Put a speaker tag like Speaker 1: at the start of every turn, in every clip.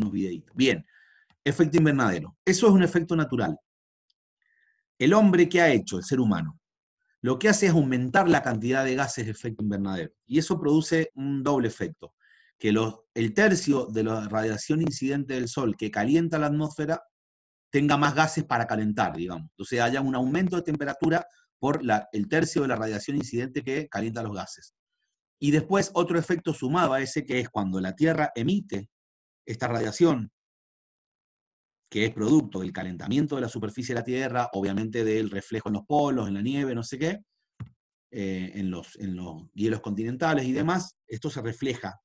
Speaker 1: unos videitos. Bien, efecto invernadero. Eso es un efecto natural. El hombre que ha hecho, el ser humano, lo que hace es aumentar la cantidad de gases de efecto invernadero. Y eso produce un doble efecto, que el tercio de la radiación incidente del Sol que calienta la atmósfera tenga más gases para calentar, digamos. Entonces haya un aumento de temperatura por el tercio de la radiación incidente que calienta los gases. Y después otro efecto sumado a ese que es cuando la Tierra emite esta radiación, que es producto del calentamiento de la superficie de la Tierra, obviamente del reflejo en los polos, en la nieve, no sé qué, eh, en, los, en los hielos continentales y demás, esto se refleja.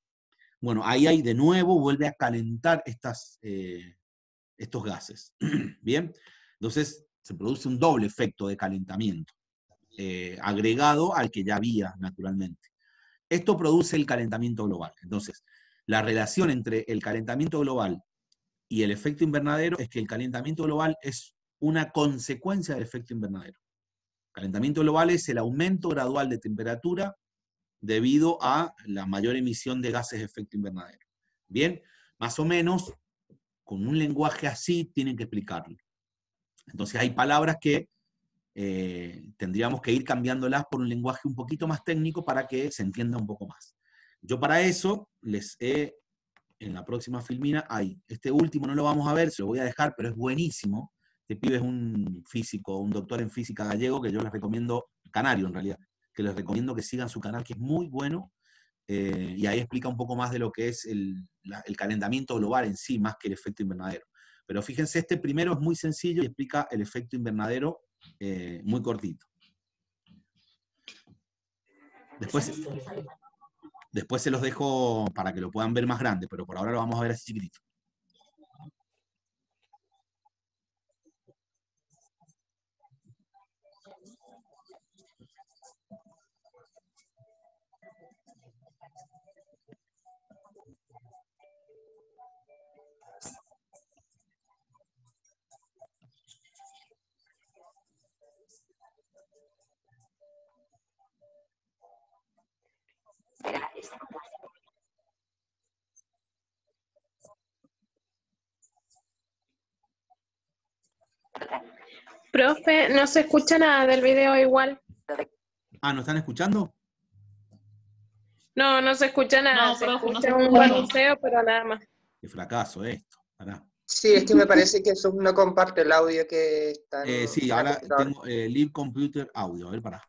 Speaker 1: Bueno, ahí hay de nuevo, vuelve a calentar estas, eh, estos gases. Bien, entonces se produce un doble efecto de calentamiento, eh, agregado al que ya había naturalmente. Esto produce el calentamiento global. Entonces, la relación entre el calentamiento global y el efecto invernadero es que el calentamiento global es una consecuencia del efecto invernadero. El Calentamiento global es el aumento gradual de temperatura debido a la mayor emisión de gases de efecto invernadero. Bien, más o menos, con un lenguaje así tienen que explicarlo. Entonces hay palabras que eh, tendríamos que ir cambiándolas por un lenguaje un poquito más técnico para que se entienda un poco más. Yo para eso les he, en la próxima filmina, hay, este último no lo vamos a ver, se lo voy a dejar, pero es buenísimo. Este pibe es un físico, un doctor en física gallego que yo les recomiendo, canario en realidad, que les recomiendo que sigan su canal, que es muy bueno. Eh, y ahí explica un poco más de lo que es el, calentamiento global en sí, más que el efecto invernadero. Pero fíjense, este primero es muy sencillo y explica el efecto invernadero eh, muy cortito. Después. Después se los dejo para que lo puedan ver más grande, pero por ahora lo vamos a ver así chiquitito. Profe, no se escucha nada del video igual. Ah, ¿no están escuchando? No, no se escucha nada. se escucha un pero nada más. Qué fracaso esto. Sí, es que me parece que Zoom no comparte el audio que está eh, sí, ahora tengo eh, Live Computer Audio. A ver, para.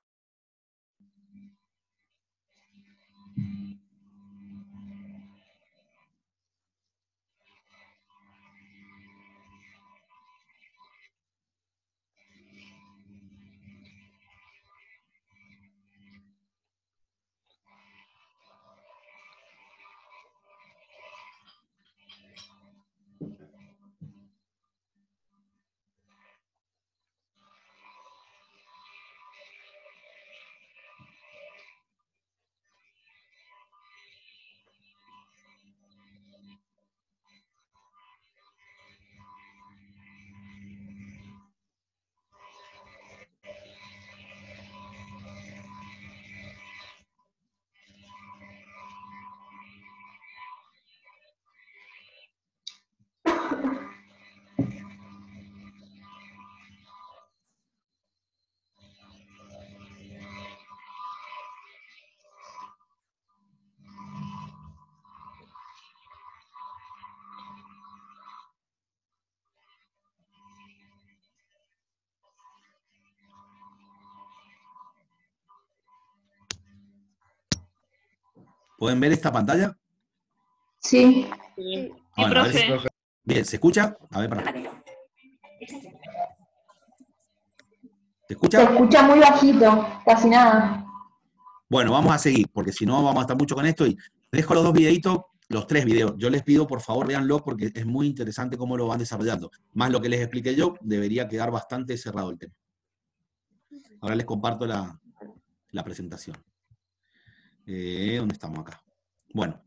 Speaker 1: ¿Pueden ver esta pantalla? Sí. Bien, ¿se escucha? A ver, para. ¿Se escucha? Se escucha muy bajito, casi nada. Bueno, vamos a seguir, porque si no vamos a estar mucho con esto y dejo los dos videitos, los tres videos. Yo les pido, por favor, véanlo porque es muy interesante cómo lo van desarrollando. Más lo que les expliqué yo, debería quedar bastante cerrado el tema. Ahora les comparto la presentación. Eh, ¿Dónde estamos acá? Bueno,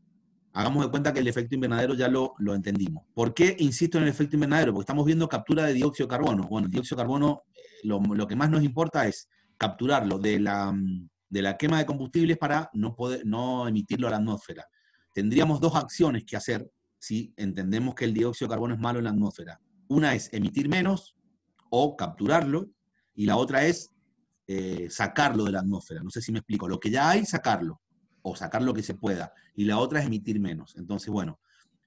Speaker 1: hagamos de cuenta que el efecto invernadero ya lo, entendimos. ¿Por qué insisto en el efecto invernadero? Porque estamos viendo captura de dióxido de carbono. Bueno, el dióxido de carbono, eh, lo, que más nos importa es capturarlo de la, mm, quema de combustibles para no, no emitirlo a la atmósfera. Tendríamos dos acciones que hacer si entendemos que el dióxido de carbono es malo en la atmósfera. Una es emitir menos o capturarlo y la otra es eh, sacarlo de la atmósfera. No sé si me explico. Lo que ya hay, sacarlo o sacar lo que se pueda, y la otra es emitir menos. Entonces, bueno,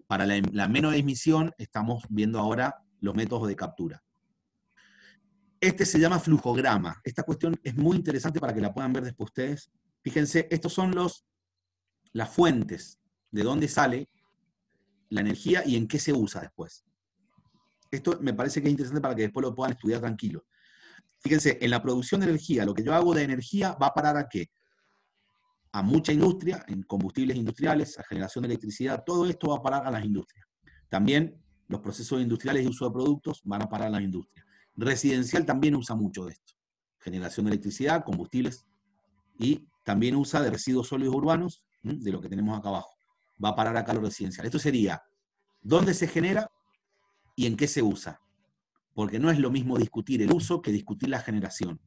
Speaker 1: para em-, la, menos emisión estamos viendo ahora los métodos de captura. Este se llama flujograma. Esta cuestión es muy interesante para que la puedan ver después ustedes. Fíjense, estos son los, las fuentes de dónde sale la energía y en qué se usa después. Esto me parece que es interesante para que después lo puedan estudiar tranquilo. Fíjense, en la producción de energía, lo que yo hago de energía va a parar a qué? a mucha industria, en combustibles industriales, a generación de electricidad, todo esto va a parar a las industrias. También los procesos industriales y uso de productos van a parar a las industrias. Residencial también usa mucho de esto. Generación de electricidad, combustibles y también usa de residuos sólidos urbanos, de lo que tenemos acá abajo. Va a parar acá lo residencial. Esto sería, ¿dónde se genera y en qué se usa? Porque no es lo mismo discutir el uso que discutir la generación.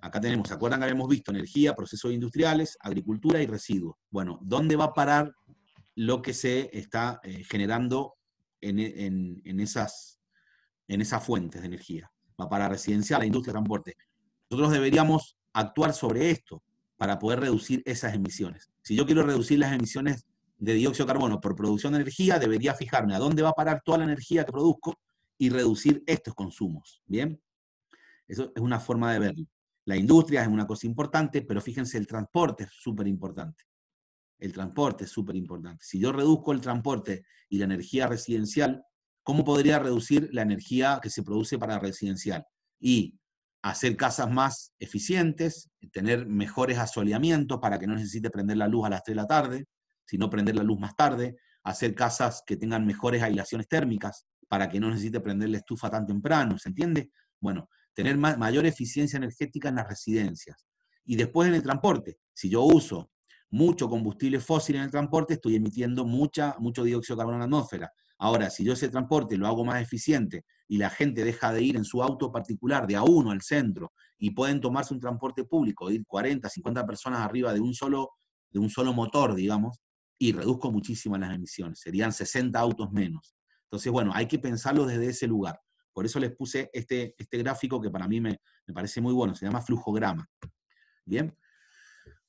Speaker 1: Acá tenemos, ¿se acuerdan que habíamos visto energía, procesos industriales, agricultura y residuos? Bueno, ¿dónde va a parar lo que se está eh, generando en, esas, en esas fuentes de energía? Va para residencial, la industria, transporte. Nosotros deberíamos actuar sobre esto para poder reducir esas emisiones. Si yo quiero reducir las emisiones de dióxido de carbono por producción de energía, debería fijarme a dónde va a parar toda la energía que produzco y reducir estos consumos. ¿Bien? Eso es una forma de verlo. La industria es una cosa importante, pero fíjense, el transporte es súper importante. El transporte es súper importante. Si yo reduzco el transporte y la energía residencial, ¿cómo podría reducir la energía que se produce para residencial? Y hacer casas más eficientes, tener mejores asoleamientos para que no necesite prender la luz a las 3 de la tarde, sino prender la luz más tarde, hacer casas que tengan mejores aislaciones térmicas para que no necesite prender la estufa tan temprano, ¿se entiende? Bueno, tener mayor eficiencia energética en las residencias. Y después en el transporte, si yo uso mucho combustible fósil en el transporte, estoy emitiendo mucha, mucho dióxido de carbono en la atmósfera. Ahora, si yo ese transporte lo hago más eficiente y la gente deja de ir en su auto particular de a uno al centro y pueden tomarse un transporte público, ir 40, 50 personas arriba de un solo, de un solo motor, digamos, y reduzco muchísimo las emisiones, serían 60 autos menos. Entonces, bueno, hay que pensarlo desde ese lugar. Por eso les puse este, este gráfico que para mí me, parece muy bueno, se llama flujograma. Bien.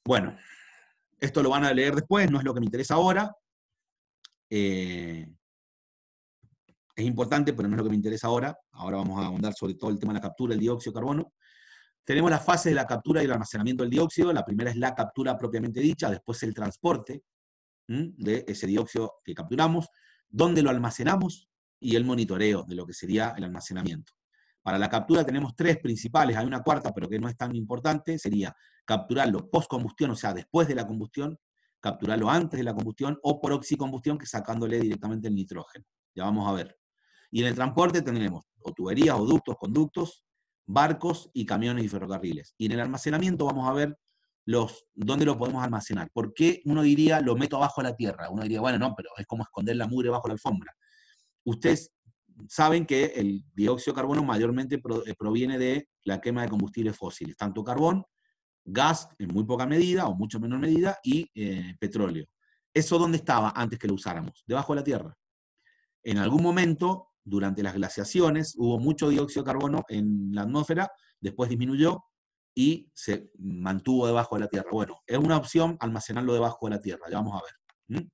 Speaker 1: Bueno, esto lo van a leer después, no es lo que me interesa ahora. Eh, es importante, pero no es lo que me interesa ahora. Ahora vamos a ahondar sobre todo el tema de la captura del dióxido de carbono. Tenemos las fases de la captura y el almacenamiento del dióxido. La primera es la captura propiamente dicha, después el transporte de ese dióxido que capturamos, dónde lo almacenamos, y el monitoreo de lo que sería el almacenamiento. Para la captura tenemos tres principales, hay una cuarta, pero que no es tan importante, sería capturarlo post-combustión, o sea, después de la combustión, capturarlo antes de la combustión o por oxicombustión, que sacándole directamente el nitrógeno. Ya vamos a ver. Y en el transporte tendremos o tuberías, o ductos, conductos, barcos y camiones y ferrocarriles. Y en el almacenamiento vamos a ver los, dónde lo podemos almacenar. ¿Por qué uno diría lo meto abajo la tierra? Uno diría, bueno, no, pero es como esconder la mugre bajo la alfombra. Ustedes saben que el dióxido de carbono mayormente eh, proviene de la quema de combustibles fósiles, tanto carbón, gas en muy poca medida o mucho menor medida y eh, petróleo. ¿Eso dónde estaba antes que lo usáramos? Debajo de la Tierra. En algún momento, durante las glaciaciones, hubo mucho dióxido de carbono en la atmósfera, después disminuyó y se mantuvo debajo de la Tierra. Bueno, es una opción almacenarlo debajo de la Tierra, ya vamos a ver.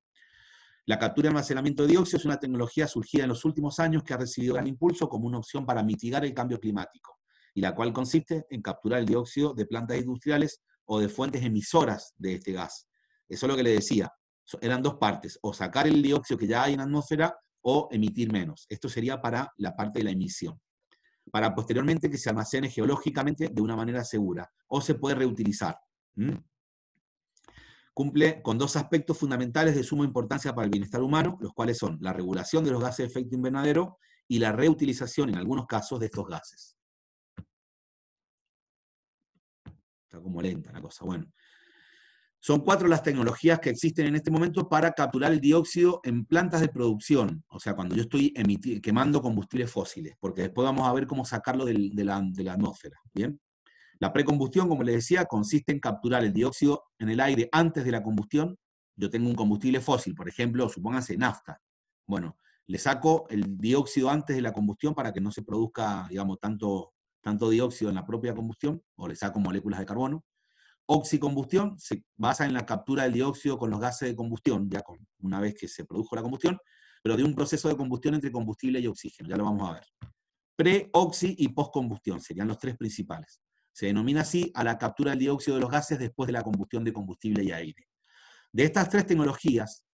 Speaker 1: La captura y almacenamiento de dióxido es una tecnología surgida en los últimos años que ha recibido gran impulso como una opción para mitigar el cambio climático, y la cual consiste en capturar el dióxido de plantas industriales o de fuentes emisoras de este gas. Eso es lo que le decía. Eran dos partes, o sacar el dióxido que ya hay en la atmósfera o emitir menos. Esto sería para la parte de la emisión. Para posteriormente que se almacene geológicamente de una manera segura o se puede reutilizar cumple con dos aspectos fundamentales de suma importancia para el bienestar humano, los cuales son la regulación de los gases de efecto invernadero y la reutilización, en algunos casos, de estos gases. Está como lenta la cosa. Bueno, son cuatro las tecnologías que existen en este momento para capturar el dióxido en plantas de producción, o sea, cuando yo estoy quemando combustibles fósiles, porque después vamos a ver cómo sacarlo de, la, de, la, atmósfera. ¿bien? La precombustión, como les decía, consiste en capturar el dióxido en el aire antes de la combustión. Yo tengo un combustible fósil, por ejemplo, supónganse nafta. Bueno, le saco el dióxido antes de la combustión para que no se produzca, digamos, tanto, tanto dióxido en la propia combustión, o le saco moléculas de carbono. Oxicombustión se basa en la captura del dióxido con los gases de combustión, ya con, una vez que se produjo la combustión, pero de un proceso de combustión entre combustible y oxígeno, ya lo vamos a ver. Pre, y postcombustión serían los tres principales. Se denomina así a la captura del dióxido de los gases después de la combustión de combustible y aire. De estas tres tecnologías,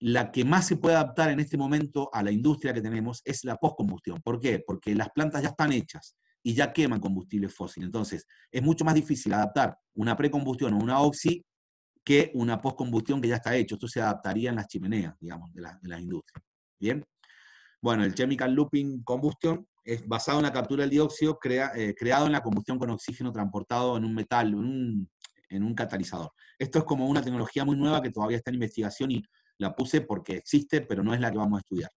Speaker 1: la que más se puede adaptar en este momento a la industria que tenemos es la postcombustión. ¿Por qué? Porque las plantas ya están hechas y ya queman combustible fósil. Entonces, es mucho más difícil adaptar una precombustión o una oxi que una postcombustión que ya está hecha. Esto se adaptaría en las chimeneas, digamos, de, la, industria. ¿Bien? Bueno, el Chemical Looping Combustion es basado en la captura del dióxido eh, creado en la combustión con oxígeno transportado en un metal, en un, catalizador. Esto es como una tecnología muy nueva que todavía está en investigación y la puse porque existe, pero no es la que vamos a estudiar.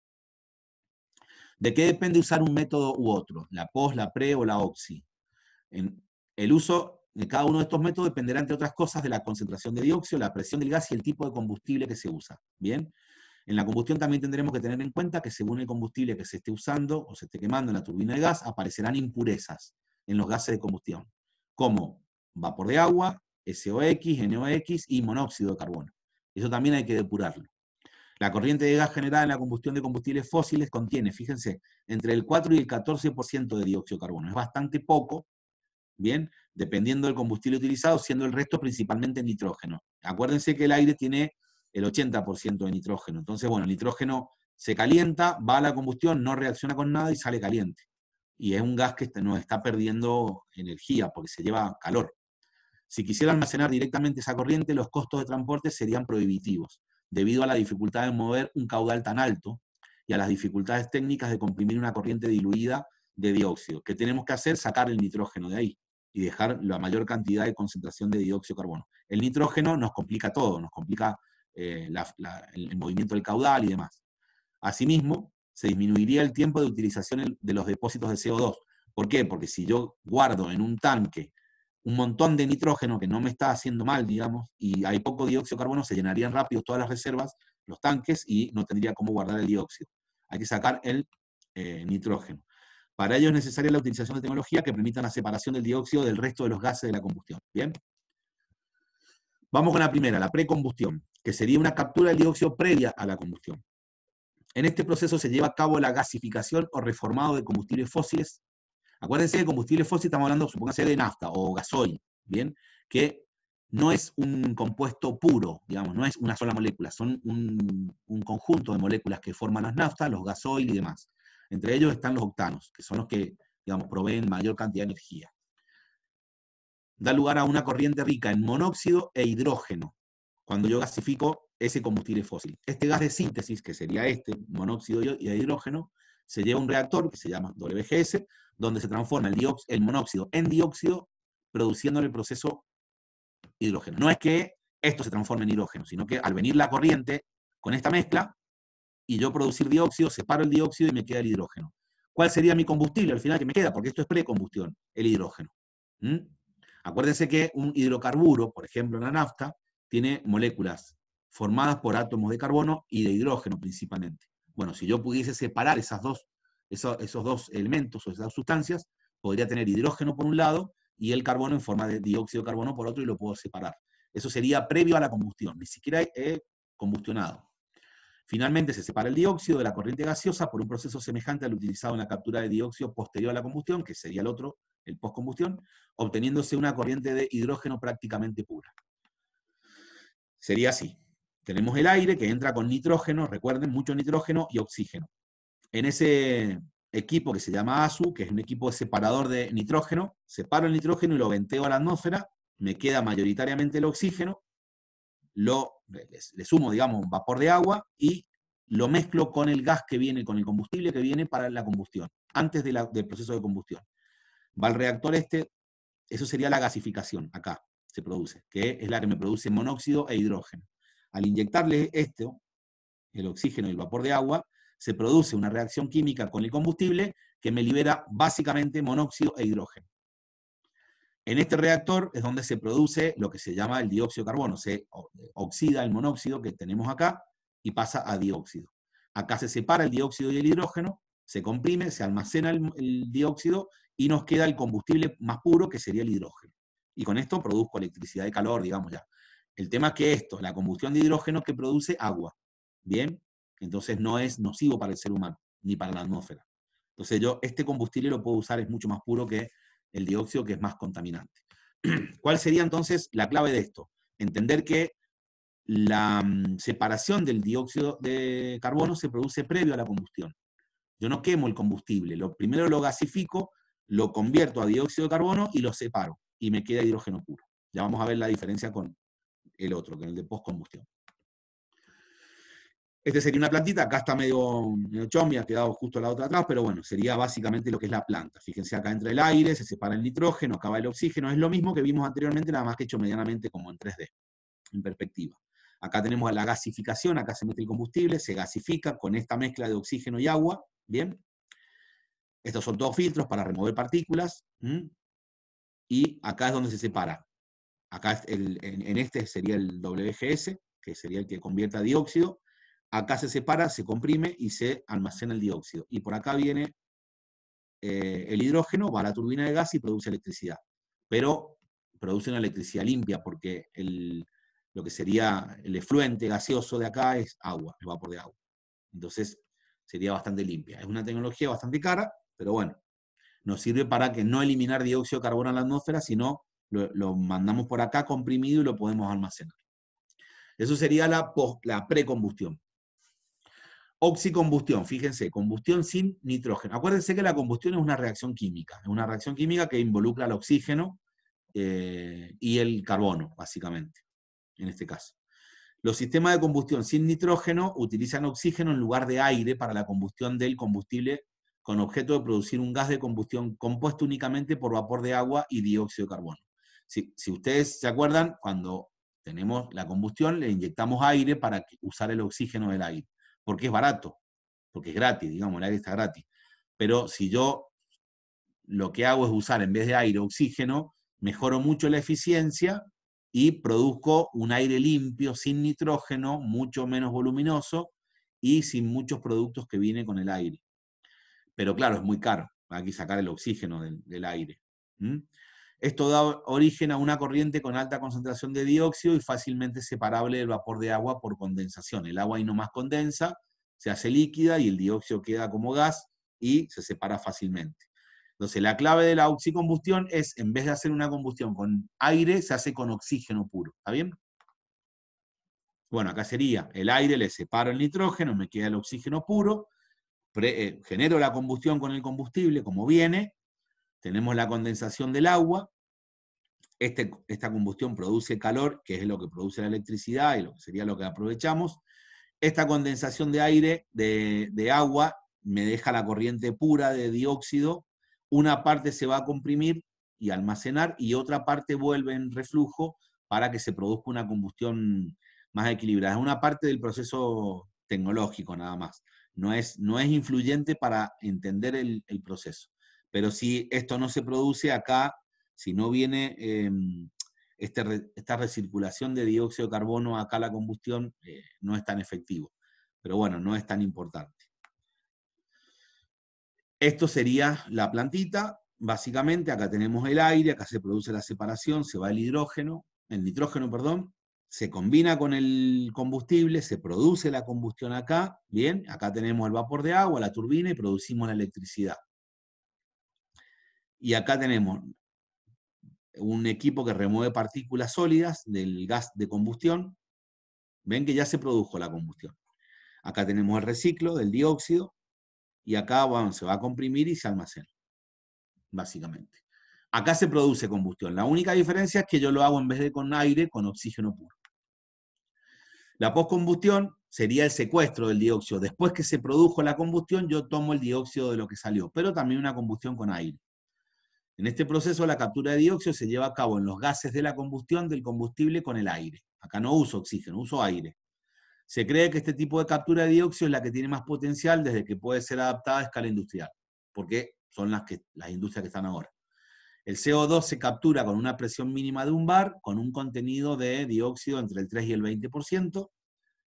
Speaker 1: ¿De qué depende usar un método u otro? ¿La POS, la PRE o la OXI? el uso de cada uno de estos métodos dependerá, entre otras cosas, de la concentración de dióxido, la presión del gas y el tipo de combustible que se usa. ¿Bien? En la combustión también tendremos que tener en cuenta que según el combustible que se esté usando o se esté quemando en la turbina de gas, aparecerán impurezas en los gases de combustión, como vapor de agua, SOx, NOx y monóxido de carbono. Eso también hay que depurarlo. La corriente de gas generada en la combustión de combustibles fósiles contiene, fíjense, entre el 4 y el 14% de dióxido de carbono. Es bastante poco, ¿bien? Dependiendo del combustible utilizado, siendo el resto principalmente nitrógeno. Acuérdense que el aire tiene el 80% de nitrógeno. Entonces, bueno, el nitrógeno se calienta, va a la combustión, no reacciona con nada y sale caliente. Y es un gas que nos está perdiendo energía porque se lleva calor. Si quisiera almacenar directamente esa corriente, los costos de transporte serían prohibitivos, debido a la dificultad de mover un caudal tan alto y a las dificultades técnicas de comprimir una corriente diluida de dióxido. ¿Qué tenemos que hacer? Sacar el nitrógeno de ahí y dejar la mayor cantidad de concentración de dióxido de carbono. El nitrógeno nos complica todo, nos complica eh, el movimiento del caudal y demás. Asimismo, se disminuiría el tiempo de utilización de los depósitos de CO2. ¿Por qué? Porque si yo guardo en un tanque un montón de nitrógeno que no me está haciendo mal, digamos, y hay poco dióxido de carbono, se llenarían rápido todas las reservas, los tanques, y no tendría cómo guardar el dióxido. Hay que sacar el eh, nitrógeno. Para ello es necesaria la utilización de tecnología que permita la separación del dióxido del resto de los gases de la combustión. ¿Bien? Vamos con la primera, la precombustión, que sería una captura del dióxido previa a la combustión. En este proceso se lleva a cabo la gasificación o reformado de combustibles fósiles. Acuérdense de combustibles fósiles, estamos hablando, supónganse, de nafta o gasoil, ¿bien? Que no es un compuesto puro, digamos, no es una sola molécula, son un, un conjunto de moléculas que forman las naftas, los gasoil y demás. Entre ellos están los octanos, que son los que, digamos, proveen mayor cantidad de energía da lugar a una corriente rica en monóxido e hidrógeno, cuando yo gasifico ese combustible fósil. Este gas de síntesis, que sería este, monóxido y hidrógeno, se lleva a un reactor que se llama WGS, donde se transforma el, monóxido en dióxido, produciéndole el proceso hidrógeno. No es que esto se transforme en hidrógeno, sino que al venir la corriente con esta mezcla y yo producir dióxido, separo el dióxido y me queda el hidrógeno. ¿Cuál sería mi combustible al final que me queda? Porque esto es precombustión, el hidrógeno. ¿Mm? Acuérdense que un hidrocarburo, por ejemplo la nafta, tiene moléculas formadas por átomos de carbono y de hidrógeno principalmente. Bueno, si yo pudiese separar esas dos, esos, dos elementos o esas dos sustancias, podría tener hidrógeno por un lado y el carbono en forma de dióxido de carbono por otro y lo puedo separar. Eso sería previo a la combustión, ni siquiera he combustionado. Finalmente se separa el dióxido de la corriente gaseosa por un proceso semejante al utilizado en la captura de dióxido posterior a la combustión, que sería el otro el postcombustión, obteniéndose una corriente de hidrógeno prácticamente pura. Sería así. Tenemos el aire que entra con nitrógeno, recuerden, mucho nitrógeno y oxígeno. En ese equipo que se llama ASU, que es un equipo separador de nitrógeno, separo el nitrógeno y lo venteo a la atmósfera, me queda mayoritariamente el oxígeno, lo, le sumo, digamos, un vapor de agua y lo mezclo con el gas que viene, con el combustible que viene para la combustión, antes del proceso de combustión va al reactor este, eso sería la gasificación, acá se produce, que es la que me produce monóxido e hidrógeno. Al inyectarle esto, el oxígeno y el vapor de agua, se produce una reacción química con el combustible que me libera básicamente monóxido e hidrógeno. En este reactor es donde se produce lo que se llama el dióxido de carbono, se oxida el monóxido que tenemos acá y pasa a dióxido. Acá se separa el dióxido y el hidrógeno, se comprime, se almacena el, el dióxido y nos queda el combustible más puro, que sería el hidrógeno. Y con esto produzco electricidad y calor, digamos ya. El tema es que esto, la combustión de hidrógeno que produce agua, ¿bien? Entonces no es nocivo para el ser humano, ni para la atmósfera. Entonces yo este combustible lo puedo usar, es mucho más puro que el dióxido, que es más contaminante. ¿Cuál sería entonces la clave de esto? Entender que la mm, separación del dióxido de carbono se produce previo a la combustión. Yo no quemo el combustible, lo primero lo gasifico lo convierto a dióxido de carbono y lo separo y me queda hidrógeno puro. Ya vamos a ver la diferencia con el otro, con el de postcombustión. Este sería una plantita, acá está medio, medio chombi, ha quedado justo la otra atrás, pero bueno, sería básicamente lo que es la planta. Fíjense, acá entra el aire, se separa el nitrógeno, acaba el oxígeno, es lo mismo que vimos anteriormente, nada más que hecho medianamente como en 3D, en perspectiva. Acá tenemos la gasificación, acá se mete el combustible, se gasifica con esta mezcla de oxígeno y agua, ¿bien? Estos son dos filtros para remover partículas. Y acá es donde se separa. Acá en, este sería el WGS, que sería el que convierte a dióxido. Acá se separa, se comprime y se almacena el dióxido. Y por acá viene eh, el hidrógeno, va a la turbina de gas y produce electricidad. Pero produce una electricidad limpia porque lo que sería el efluente gaseoso de acá es agua, el vapor de agua. Entonces sería bastante limpia. Es una tecnología bastante cara, pero bueno, nos sirve para que no eliminar dióxido de carbono en la atmósfera, sino lo, mandamos por acá comprimido y lo podemos almacenar. Eso sería la, precombustión. Oxicombustión, fíjense, combustión sin nitrógeno. Acuérdense que la combustión es una reacción química, es una reacción química que involucra el oxígeno eh, y el carbono, básicamente, en este caso. Los sistemas de combustión sin nitrógeno utilizan oxígeno en lugar de aire para la combustión del combustible con objeto de producir un gas de combustión compuesto únicamente por vapor de agua y dióxido de carbono. Si, ustedes se acuerdan, cuando tenemos la combustión le inyectamos aire para usar el oxígeno del aire, porque es barato, porque es gratis, digamos, el aire está gratis. Pero si yo lo que hago es usar en vez de aire oxígeno, mejoro mucho la eficiencia y produzco un aire limpio, sin nitrógeno, mucho menos voluminoso y sin muchos productos que viene con el aire pero claro, es muy caro, hay que sacar el oxígeno del, aire. Esto da origen a una corriente con alta concentración de dióxido y fácilmente separable del vapor de agua por condensación. El agua ahí más condensa, se hace líquida y el dióxido queda como gas y se separa fácilmente. Entonces, la clave de la oxicombustión es, en vez de hacer una combustión con aire, se hace con oxígeno puro. ¿Está bien? Bueno, acá sería, el aire le separa el nitrógeno, me queda el oxígeno puro, eh, genero la combustión con el combustible, como viene, tenemos la condensación del agua, este, esta combustión produce calor, que es lo que produce la electricidad y lo que sería lo que aprovechamos. Esta condensación de aire, de, de agua, me deja la corriente pura de dióxido, una parte se va a comprimir y almacenar y otra parte vuelve en reflujo para que se produzca una combustión más equilibrada. Es una parte del proceso tecnológico nada más no es, influyente para entender el, proceso. Pero si esto no se produce acá, si no viene em, este esta recirculación de dióxido de carbono acá a la combustión, eh, no es tan efectivo. Pero bueno, no es tan importante. Esto sería la plantita. Básicamente, acá tenemos el aire, acá se produce la separación, se va el hidrógeno, el nitrógeno, perdón, se combina con el combustible, se produce la combustión acá, bien, acá tenemos el vapor de agua, la turbina y producimos la electricidad. Y acá tenemos un equipo que remueve partículas sólidas del gas de combustión. Ven que ya se produjo la combustión. Acá tenemos el reciclo del dióxido y acá se va a comprimir y se almacena, básicamente. Acá se produce combustión. La única diferencia es que yo lo hago en vez de con aire, con oxígeno puro. La postcombustión sería el secuestro del dióxido. Después que se produjo la combustión, yo tomo el dióxido de lo que salió, pero también una combustión con aire. En este proceso, la captura de dióxido se lleva a cabo en los gases de la combustión del combustible con el aire. Acá no uso oxígeno, uso aire. Se cree que este tipo de captura de dióxido es la que tiene más potencial desde que puede ser adaptada a escala industrial, porque son las, las industrias que están ahora. El CO2 se captura con una presión mínima de un bar, con un contenido de dióxido entre el 3 y el 20%,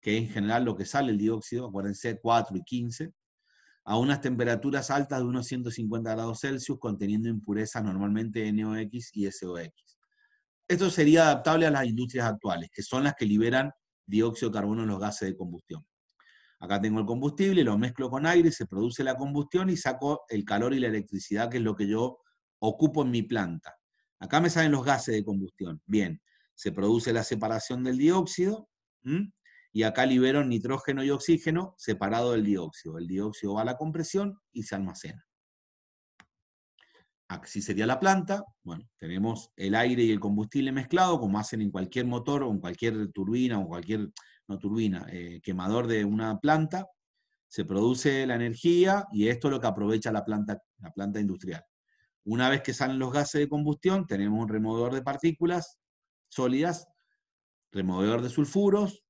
Speaker 1: que es en general lo que sale el dióxido, acuérdense, 4 y 15, a unas temperaturas altas de unos 150 grados Celsius, conteniendo impurezas normalmente NOx y SOx. Esto sería adaptable a las industrias actuales, que son las que liberan dióxido de carbono en los gases de combustión. Acá tengo el combustible, lo mezclo con aire, se produce la combustión y saco el calor y la electricidad, que es lo que yo ocupo en mi planta. Acá me salen los gases de combustión. Bien, se produce la separación del dióxido y acá libero nitrógeno y oxígeno separado del dióxido. El dióxido va a la compresión y se almacena. Así sería la planta. Bueno, tenemos el aire y el combustible mezclado, como hacen en cualquier motor o en cualquier turbina o cualquier, no turbina, eh, quemador de una planta. Se produce la energía y esto es lo que aprovecha la planta, la planta industrial. Una vez que salen los gases de combustión, tenemos un removedor de partículas sólidas, removedor de sulfuros,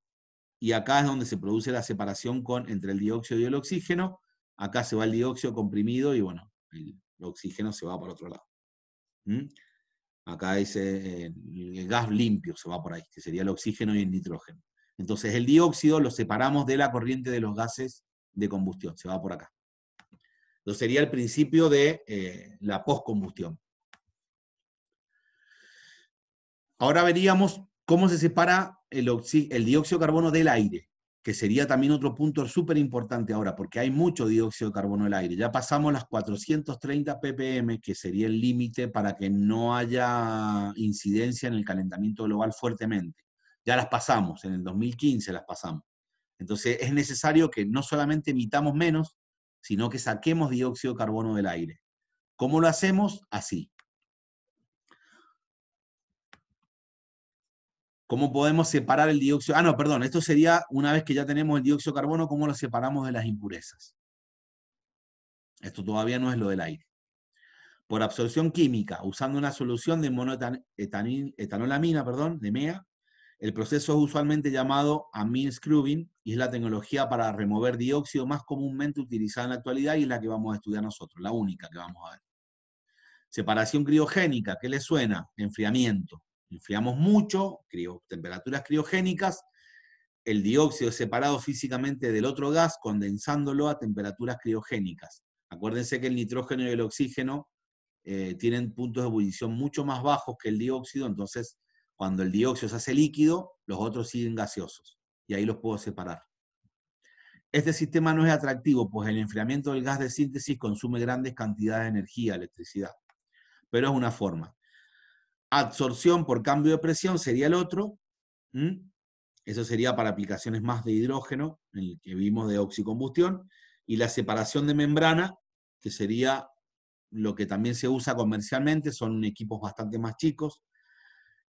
Speaker 1: y acá es donde se produce la separación con, entre el dióxido y el oxígeno. Acá se va el dióxido comprimido y bueno, el, oxígeno se va por otro lado. ¿Mm? Acá dice eh, el gas limpio se va por ahí, que sería el oxígeno y el nitrógeno. Entonces el dióxido lo separamos de la corriente de los gases de combustión, se va por acá. Entonces sería el principio de eh, la postcombustión. Ahora veríamos cómo se separa el, el dióxido de carbono del aire, que sería también otro punto súper importante ahora, porque hay mucho dióxido de carbono en el aire. Ya pasamos las 430 ppm, que sería el límite para que no haya incidencia en el calentamiento global fuertemente. Ya las pasamos, en el 2015 las pasamos. Entonces es necesario que no solamente emitamos menos, sino que saquemos dióxido de carbono del aire. ¿Cómo lo hacemos? Así. ¿Cómo podemos separar el dióxido? Ah, no, perdón, esto sería una vez que ya tenemos el dióxido de carbono, ¿cómo lo separamos de las impurezas? Esto todavía no es lo del aire. Por absorción química, usando una solución de monoetanolamina, perdón, de MEA, el proceso es usualmente llamado amine scrubbing y es la tecnología para remover dióxido más comúnmente utilizada en la actualidad y es la que vamos a estudiar nosotros, la única que vamos a ver. Separación criogénica, ¿qué le suena? Enfriamiento. Enfriamos mucho, temperaturas criogénicas, el dióxido es separado físicamente del otro gas, condensándolo a temperaturas criogénicas. Acuérdense que el nitrógeno y el oxígeno eh, tienen puntos de ebullición mucho más bajos que el dióxido, entonces cuando el dióxido se hace líquido, los otros siguen gaseosos y ahí los puedo separar. Este sistema no es atractivo, pues el enfriamiento del gas de síntesis consume grandes cantidades de energía, electricidad. Pero es una forma. Absorción por cambio de presión sería el otro. Eso sería para aplicaciones más de hidrógeno, en el que vimos de oxicombustión. Y la separación de membrana, que sería lo que también se usa comercialmente, son equipos bastante más chicos,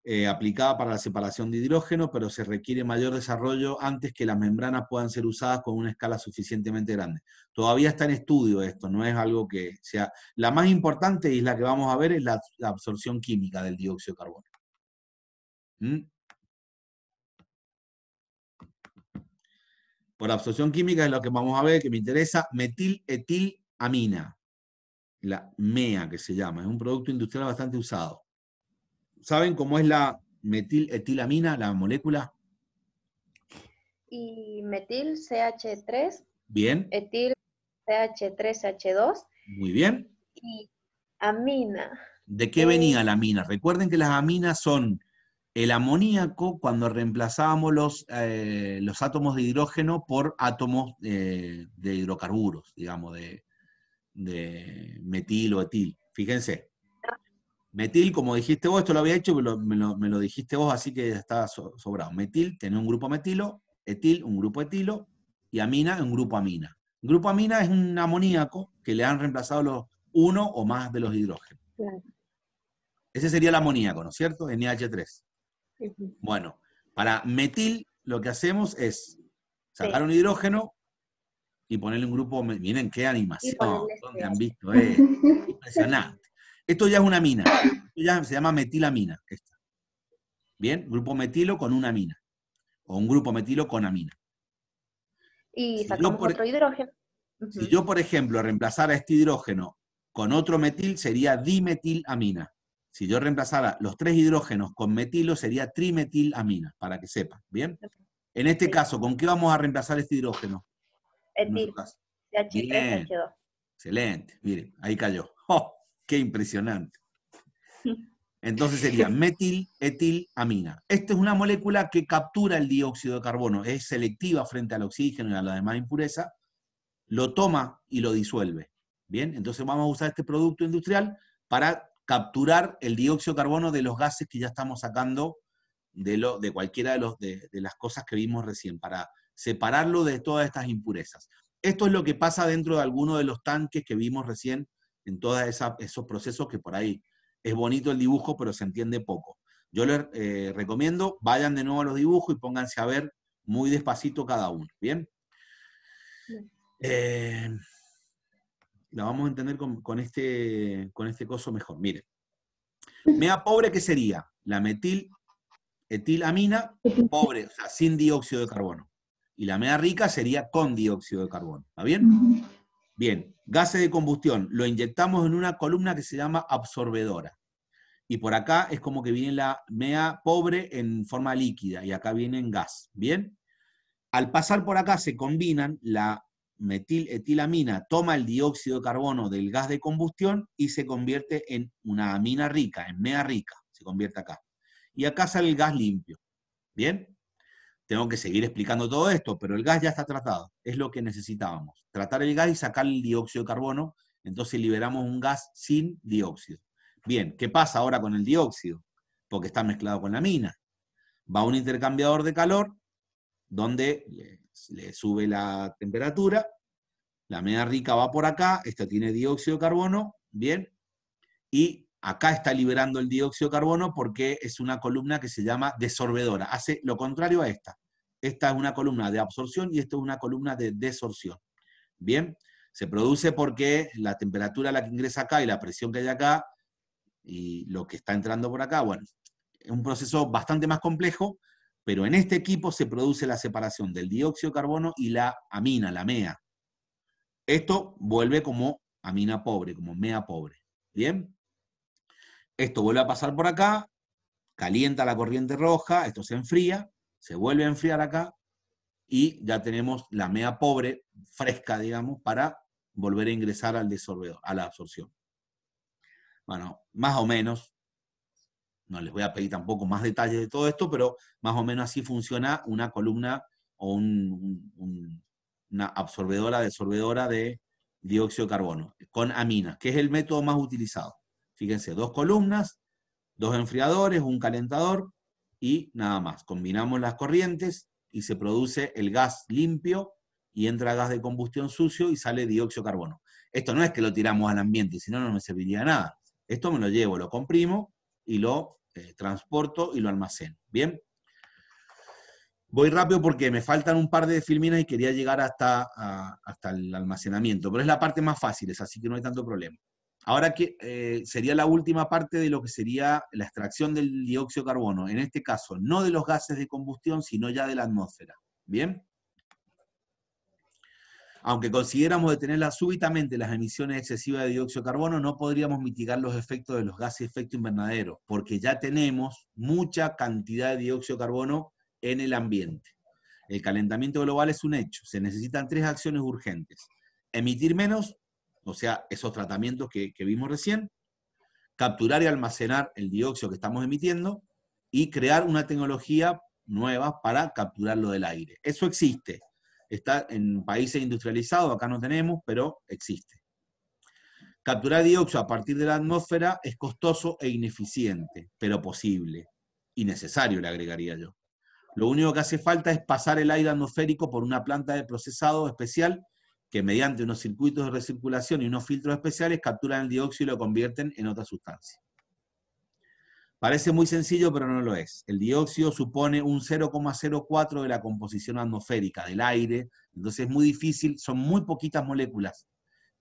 Speaker 1: eh, aplicada para la separación de hidrógeno, pero se requiere mayor desarrollo antes que las membranas puedan ser usadas con una escala suficientemente grande. Todavía está en estudio esto, no es algo que sea... La más importante y la que vamos a ver es la, absorción química del dióxido de carbono. ¿Mm? Por absorción química es lo que vamos a ver, que me interesa, metil amina la MEA que se llama, es un producto industrial bastante usado. ¿Saben cómo es la metiletilamina, la molécula? Y metil CH3. Bien. Etil CH3H2. Muy bien. Y amina. ¿De qué venía eh. la amina? Recuerden que las aminas son el amoníaco cuando reemplazábamos los, eh, los átomos de hidrógeno por átomos eh, de hidrocarburos, digamos, de, de metil o etil. Fíjense, Metil, como dijiste vos, esto lo había hecho, me lo, me lo, dijiste vos, así que está sobrado. Metil tiene un grupo metilo, etil un grupo etilo, y amina un grupo amina. Grupo amina es un amoníaco que le han reemplazado los uno o más de los hidrógenos. Ese sería el amoníaco, ¿no es cierto? NH3. Bueno, para metil lo que hacemos es sacar un hidrógeno y ponerle un grupo. Miren qué animación, ¿dónde han visto? Eh? Impresionante. Esto ya es una mina. Esto ya se llama metilamina. Bien, grupo metilo con una mina O un grupo metilo con amina. Y sacamos otro hidrógeno. Si yo, por ejemplo, reemplazara este hidrógeno con otro metil, sería dimetilamina. Si yo reemplazara los tres hidrógenos con metilo, sería trimetilamina, para que sepan. ¿Bien? En este caso, ¿con qué vamos a reemplazar este hidrógeno? Etil. Excelente. Miren, ahí cayó. ¡Oh! Qué impresionante. Entonces sería metil, etil, amina. Esta es una molécula que captura el dióxido de carbono, es selectiva frente al oxígeno y a la demás impureza, lo toma y lo disuelve. Bien, entonces vamos a usar este producto industrial para capturar el dióxido de carbono de los gases que ya estamos sacando de, cualquiera de, los, las cosas que vimos recién, para separarlo de todas estas impurezas. Esto es lo que pasa dentro de alguno de los tanques que vimos recién en todos esos procesos que por ahí es bonito el dibujo, pero se entiende poco. Yo les eh, recomiendo, vayan de nuevo a los dibujos y pónganse a ver muy despacito cada uno, ¿bien? Eh, la vamos a entender con, este, con este coso mejor. Miren, mea pobre, ¿qué sería? La metil etilamina, pobre, o sea, sin dióxido de carbono. Y la mea rica sería con dióxido de carbono, ¿está bien? Bien, gases de combustión, lo inyectamos en una columna que se llama absorbedora. Y por acá es como que viene la mea pobre en forma líquida y acá viene en gas. Bien, al pasar por acá se combinan, la etilamina, toma el dióxido de carbono del gas de combustión y se convierte en una amina rica, en mea rica, se convierte acá. Y acá sale el gas limpio. Bien, tengo que seguir explicando todo esto, pero el gas ya está tratado, es lo que necesitábamos, tratar el gas y sacar el dióxido de carbono, entonces liberamos un gas sin dióxido. Bien, ¿qué pasa ahora con el dióxido? Porque está mezclado con la mina. Va a un intercambiador de calor donde le, sube la temperatura, la media rica va por acá, esta tiene dióxido de carbono, bien, y acá está liberando el dióxido de carbono porque es una columna que se llama desorbedora, hace lo contrario a esta. Esta es una columna de absorción y esta es una columna de desorción. Bien, se produce porque la temperatura a la que ingresa acá y la presión que hay acá y lo que está entrando por acá, bueno, es un proceso bastante más complejo, pero en este equipo se produce la separación del dióxido de carbono y la amina, la MEA. Esto vuelve como amina pobre, como MEA pobre. ¿Bien? Esto vuelve a pasar por acá, calienta la corriente roja, esto se enfría, se vuelve a enfriar acá y ya tenemos la mea pobre, fresca, digamos, para volver a ingresar al desorbedor a la absorción. Bueno, más o menos, no les voy a pedir tampoco más detalles de todo esto, pero más o menos así funciona una columna o una absorbedora, desorbedora de dióxido de carbono, con aminas que es el método más utilizado. Fíjense, dos columnas, dos enfriadores, un calentador, y nada más. Combinamos las corrientes y se produce el gas limpio y entra gas de combustión sucio y sale dióxido de carbono. Esto no es que lo tiramos al ambiente, si no, no me serviría nada. Esto me lo llevo, lo comprimo y lo eh, transporto y lo almaceno. Bien. Voy rápido porque me faltan un par de filminas y quería llegar hasta, hasta el almacenamiento, pero es la parte más fácil, es así que no hay tanto problema. Ahora que eh, sería la última parte de lo que sería la extracción del dióxido de carbono, en este caso no de los gases de combustión, sino ya de la atmósfera. ¿Bien? Aunque consideramos detenerla súbitamente las emisiones excesivas de dióxido de carbono, no podríamos mitigar los efectos de los gases de efecto invernadero, porque ya tenemos mucha cantidad de dióxido de carbono en el ambiente. El calentamiento global es un hecho, se necesitan tres acciones urgentes. Emitir menos, o sea, esos tratamientos que, vimos recién, capturar y almacenar el dióxido que estamos emitiendo y crear una tecnología nueva para capturarlo del aire. Eso existe. Está en países industrializados, acá no tenemos, pero existe. Capturar dióxido a partir de la atmósfera es costoso e ineficiente, pero posible. Y necesario, le agregaría yo. Lo único que hace falta es pasar el aire atmosférico por una planta de procesado especial que mediante unos circuitos de recirculación y unos filtros especiales capturan el dióxido y lo convierten en otra sustancia. Parece muy sencillo, pero no lo es. El dióxido supone un 0,04 de la composición atmosférica del aire, entonces es muy difícil, son muy poquitas moléculas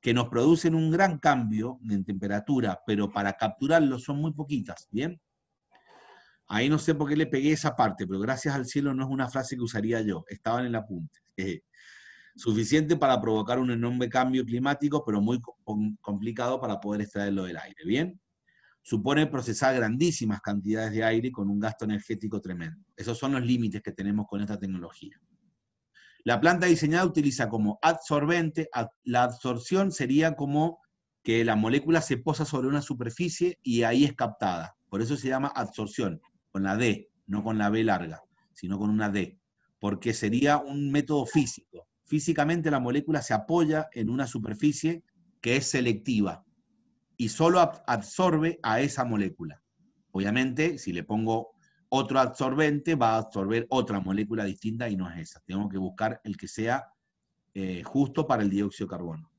Speaker 1: que nos producen un gran cambio en temperatura, pero para capturarlo son muy poquitas, ¿bien? Ahí no sé por qué le pegué esa parte, pero gracias al cielo no es una frase que usaría yo, estaban en el apunte. Eh, suficiente para provocar un enorme cambio climático, pero muy complicado para poder extraerlo del aire. ¿Bien? Supone procesar grandísimas cantidades de aire con un gasto energético tremendo. Esos son los límites que tenemos con esta tecnología. La planta diseñada utiliza como absorbente, la absorción sería como que la molécula se posa sobre una superficie y ahí es captada. Por eso se llama absorción, con la D, no con la B larga, sino con una D, porque sería un método físico físicamente la molécula se apoya en una superficie que es selectiva y solo absorbe a esa molécula. Obviamente, si le pongo otro absorbente, va a absorber otra molécula distinta y no es esa. Tenemos que buscar el que sea eh, justo para el dióxido de carbono.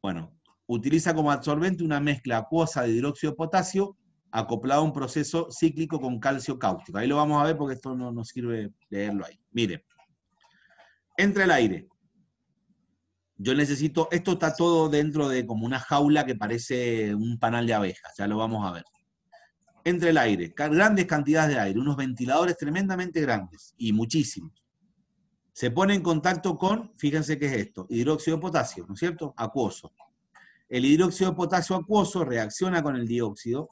Speaker 1: Bueno, utiliza como absorbente una mezcla acuosa de hidróxido de potasio acoplado a un proceso cíclico con calcio cáustico. Ahí lo vamos a ver porque esto no nos sirve leerlo ahí. Mire, entre el aire, yo necesito, esto está todo dentro de como una jaula que parece un panal de abejas, ya lo vamos a ver. Entre el aire, grandes cantidades de aire, unos ventiladores tremendamente grandes y muchísimos. Se pone en contacto con, fíjense qué es esto, hidróxido de potasio, ¿no es cierto? Acuoso. El hidróxido de potasio acuoso reacciona con el dióxido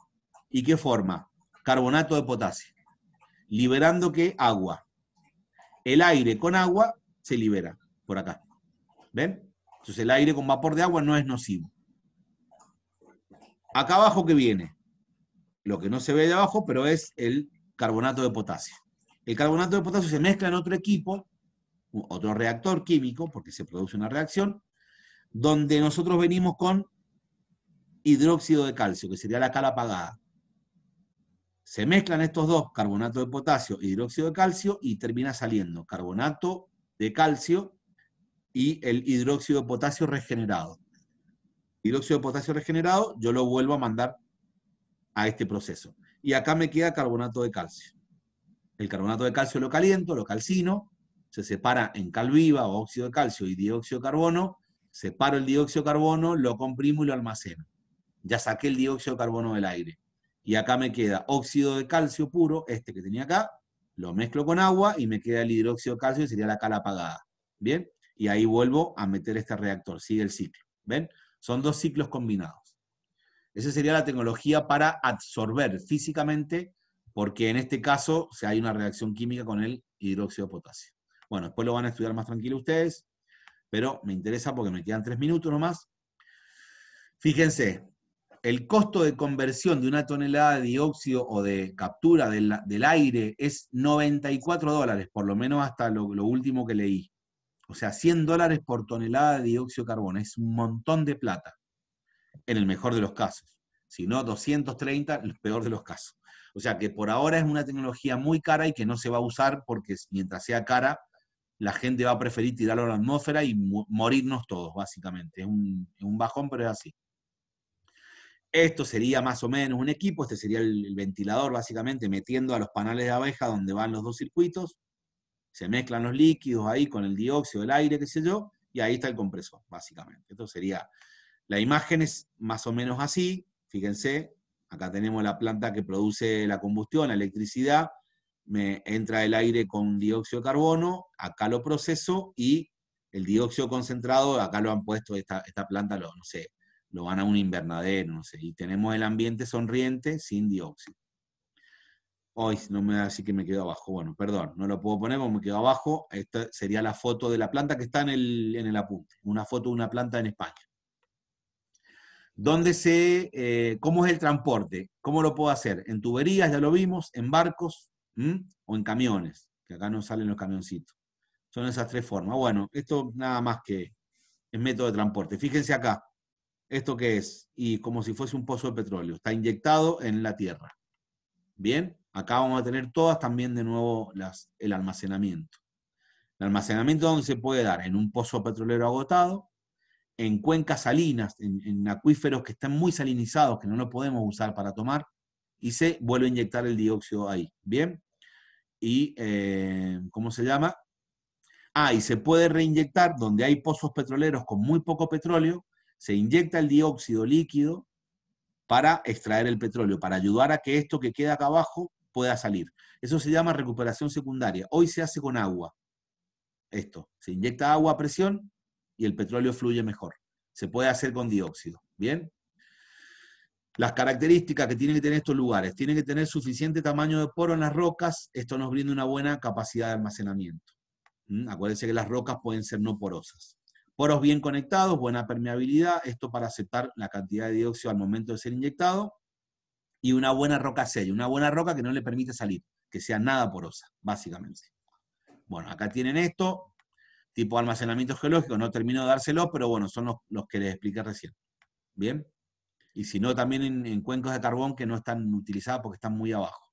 Speaker 1: y ¿qué forma? Carbonato de potasio, liberando que agua. El aire con agua se libera por acá. ¿Ven? Entonces el aire con vapor de agua no es nocivo. Acá abajo ¿qué viene, lo que no se ve de abajo, pero es el carbonato de potasio. El carbonato de potasio se mezcla en otro equipo, otro reactor químico, porque se produce una reacción, donde nosotros venimos con hidróxido de calcio, que sería la cal apagada. Se mezclan estos dos, carbonato de potasio y hidróxido de calcio, y termina saliendo carbonato de calcio y el hidróxido de potasio regenerado. Hidróxido de potasio regenerado yo lo vuelvo a mandar a este proceso. Y acá me queda carbonato de calcio. El carbonato de calcio lo caliento, lo calcino, se separa en cal viva o óxido de calcio y dióxido de carbono, separo el dióxido de carbono, lo comprimo y lo almaceno. Ya saqué el dióxido de carbono del aire. Y acá me queda óxido de calcio puro, este que tenía acá, lo mezclo con agua y me queda el hidróxido de calcio y sería la cal apagada. ¿Bien? y ahí vuelvo a meter este reactor, sigue el ciclo. ¿Ven? Son dos ciclos combinados. Esa sería la tecnología para absorber físicamente, porque en este caso hay una reacción química con el hidróxido de potasio. Bueno, después lo van a estudiar más tranquilo ustedes, pero me interesa porque me quedan tres minutos nomás. Fíjense, el costo de conversión de una tonelada de dióxido o de captura del, aire es 94 dólares, por lo menos hasta lo último que leí. O sea, 100 dólares por tonelada de dióxido de carbono. Es un montón de plata, en el mejor de los casos. Si no, 230, en el peor de los casos. O sea que por ahora es una tecnología muy cara y que no se va a usar porque mientras sea cara, la gente va a preferir tirarlo a la atmósfera y morirnos todos, básicamente. Es un, bajón, pero es así. Esto sería más o menos un equipo, este sería el, el ventilador, básicamente, metiendo a los panales de abeja donde van los dos circuitos se mezclan los líquidos ahí con el dióxido, del aire, qué sé yo, y ahí está el compresor, básicamente. Esto sería, la imagen es más o menos así, fíjense, acá tenemos la planta que produce la combustión, la electricidad, me entra el aire con dióxido de carbono, acá lo proceso y el dióxido concentrado, acá lo han puesto, esta, esta planta lo, no sé, lo van a un invernadero, no sé, y tenemos el ambiente sonriente sin dióxido. Hoy no me así que me quedo abajo. Bueno, perdón, no lo puedo poner porque me quedo abajo. Esta sería la foto de la planta que está en el, apunte. Una foto de una planta en España. ¿Dónde se, eh, ¿Cómo es el transporte? ¿Cómo lo puedo hacer? En tuberías, ya lo vimos, en barcos ¿Mm? o en camiones, que acá no salen los camioncitos. Son esas tres formas. Bueno, esto nada más que es método de transporte. Fíjense acá, esto qué es, y como si fuese un pozo de petróleo, está inyectado en la tierra. ¿Bien? Acá vamos a tener todas también de nuevo el almacenamiento. El almacenamiento donde se puede dar en un pozo petrolero agotado, en cuencas salinas, en, acuíferos que están muy salinizados, que no lo podemos usar para tomar, y se vuelve a inyectar el dióxido ahí. ¿Bien? Y, eh, ¿cómo se llama? Ah, y se puede reinyectar donde hay pozos petroleros con muy poco petróleo, se inyecta el dióxido líquido para extraer el petróleo, para ayudar a que esto que queda acá abajo pueda salir. Eso se llama recuperación secundaria. Hoy se hace con agua. Esto, se inyecta agua a presión y el petróleo fluye mejor. Se puede hacer con dióxido. ¿Bien? Las características que tienen que tener estos lugares, tienen que tener suficiente tamaño de poro en las rocas, esto nos brinda una buena capacidad de almacenamiento. ¿Mm? Acuérdense que las rocas pueden ser no porosas. Poros bien conectados, buena permeabilidad, esto para aceptar la cantidad de dióxido al momento de ser inyectado y una buena roca seria, una buena roca que no le permite salir, que sea nada porosa, básicamente. Bueno, acá tienen esto, tipo almacenamiento geológico, no termino de dárselo, pero bueno, son los, que les expliqué recién. ¿Bien? Y si no, también en, cuencos de carbón que no están utilizadas porque están muy abajo.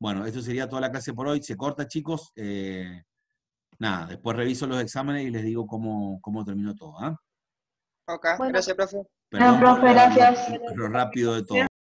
Speaker 1: Bueno, esto sería toda la clase por hoy. Se corta, chicos. Eh, nada, después reviso los exámenes y les digo cómo, terminó todo. ¿ah? Ok, gracias, profe.
Speaker 2: profe, gracias.
Speaker 1: Lo rápido de todo.